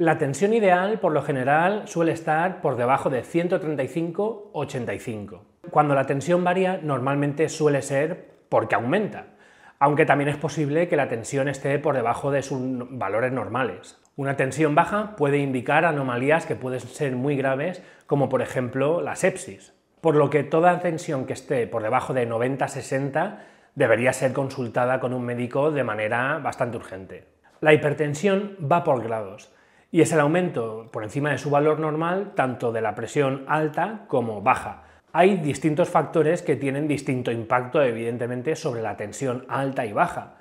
La tensión ideal por lo general suele estar por debajo de 135-85. Cuando la tensión varía normalmente suele ser porque aumenta, aunque también es posible que la tensión esté por debajo de sus valores normales. Una tensión baja puede indicar anomalías que pueden ser muy graves, como por ejemplo la sepsis, por lo que toda tensión que esté por debajo de 90-60 debería ser consultada con un médico de manera bastante urgente. La hipertensión va por grados y es el aumento por encima de su valor normal tanto de la presión alta como baja. Hay distintos factores que tienen distinto impacto evidentemente sobre la tensión alta y baja.